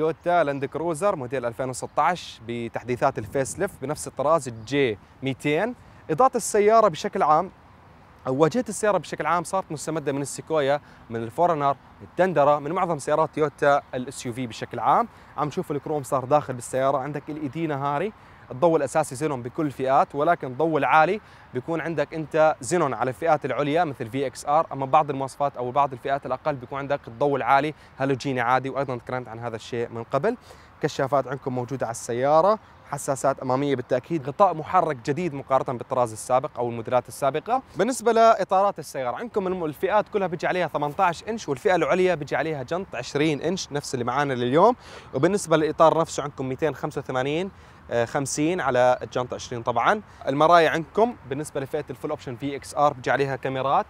تويوتا لاند كروزر موديل 2016 بتحديثات الفيس ليف بنفس الطراز الجي 200 اضاءه السياره بشكل عام او واجهه السياره بشكل عام صارت مستمده من السيكويا من الفورنر من التندرة من معظم سيارات تويوتا الاس يو في بشكل عام عم نشوف الكروم صار داخل بالسياره عندك الإيدي e نهاري الضوء الاساسي زينون بكل الفئات ولكن الضوء العالي بيكون عندك انت زينون على الفئات العليا مثل في اكس ار اما بعض المواصفات او بعض الفئات الاقل بيكون عندك الضوء العالي هالوجيني عادي وايضا تكلمت عن هذا الشيء من قبل كشافات عندكم موجوده على السياره حساسات اماميه بالتاكيد غطاء محرك جديد مقارنه بالطراز السابق او الموديلات السابقه بالنسبه لاطارات السياره عندكم الفئات كلها بيجي عليها 18 انش والفئه العليا بيجي عليها جنط 20 انش نفس اللي معانا لليوم وبالنسبه للاطار نفسه عندكم 285 50 على الجنطه 20 طبعا المرايا عندكم بالنسبه لفئه الفول اوبشن في اكس ار بيجي عليها كاميرات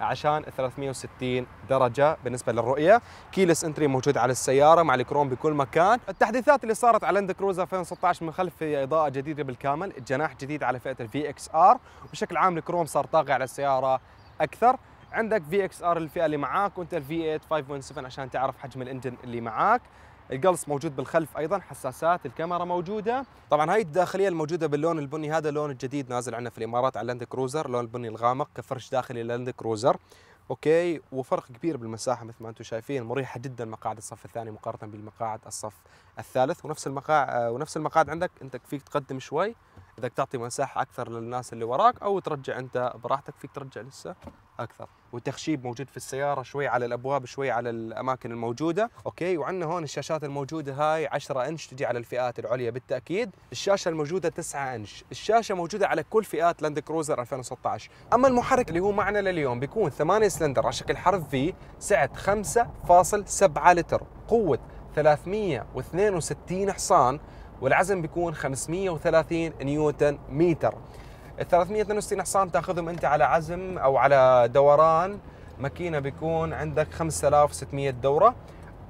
عشان 360 درجة بالنسبة للرؤية كيلس انتري موجود على السيارة مع الكروم بكل مكان التحديثات اللي صارت على لاند كروزر 2016 من خلف إضاءة جديدة بالكامل الجناح جديد على فئة الفي اكس ار وبشكل عام الكروم صار طاغي على السيارة أكثر عندك في اكس ار الفئة اللي معاك وانت الفي 8 5.7 عشان تعرف حجم الانجن اللي معاك القلص موجود بالخلف ايضا حساسات الكاميرا موجوده طبعا هاي الداخليه الموجوده باللون البني هذا اللون الجديد نازل عندنا في الامارات على اللاند كروزر لون البني الغامق كفرش داخلي للاند كروزر اوكي وفرق كبير بالمساحه مثل ما انتم شايفين مريحه جدا مقاعد الصف الثاني مقارنه بالمقاعد الصف الثالث ونفس المقاعد ونفس المقاعد عندك انت فيك تقدم شوي اذا تعطي مساحه اكثر للناس اللي وراك او ترجع انت براحتك فيك ترجع لسه اكثر وتخشيب موجود في السياره شوي على الابواب شوي على الاماكن الموجوده اوكي وعندنا هون الشاشات الموجوده هاي 10 انش تجي على الفئات العليا بالتاكيد الشاشه الموجوده 9 انش الشاشه موجوده على كل فئات لاند كروزر 2016 اما المحرك اللي هو معنا لليوم بيكون 8 سلندر على شكل حرف في سعه 5.7 لتر قوه 362 حصان والعزم بيكون 530 نيوتن متر ال 362 حصان تاخذهم انت على عزم او على دوران ماكينه بيكون عندك 5600 دوره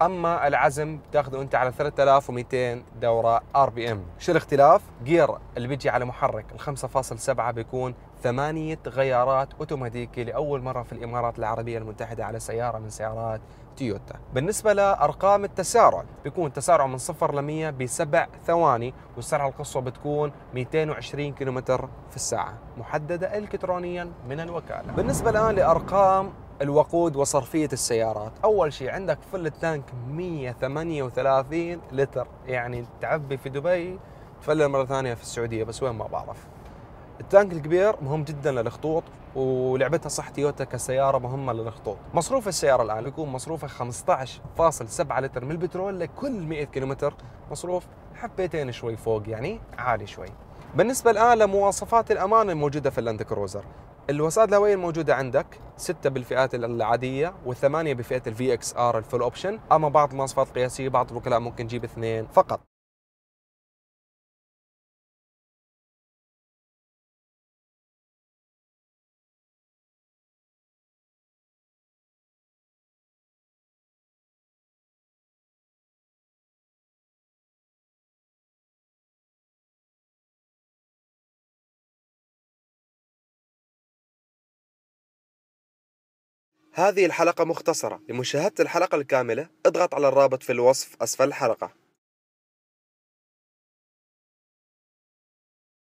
اما العزم بتاخذه انت على 3200 دوره ار بي ام شو الاختلاف جير اللي بيجي على محرك ال 5.7 بيكون ثمانية غيارات اوتوماتيكي لأول مرة في الإمارات العربية المتحدة على سيارة من سيارات تويوتا بالنسبة لأرقام التسارع بيكون تسارع من 0 ل 100 بسبع ثواني والسرعة القصوى بتكون 220 كم في الساعة محددة إلكترونيا من الوكالة بالنسبة الآن لأرقام الوقود وصرفية السيارات أول شيء عندك فل التانك 138 لتر يعني تعبي في دبي تفلل مرة ثانية في السعودية بس وين ما بعرف التانك الكبير مهم جدا للخطوط ولعبتها صح تويوتا كسيارة مهمة للخطوط مصروف السيارة الآن يكون مصروفه 15.7 لتر من البترول لكل 100 كيلومتر مصروف حبيتين شوي فوق يعني عالي شوي بالنسبة الآن لمواصفات الأمان الموجودة في اللاند كروزر الوسائط الهوائيه الموجوده عندك سته بالفئات العاديه والثمانيه بفئه الفي اكس ار الفول اوبشن اما بعض المواصفات القياسيه بعض الوكلاء ممكن تجيب اثنين فقط هذه الحلقة مختصرة لمشاهدة الحلقة الكاملة اضغط على الرابط في الوصف أسفل الحلقة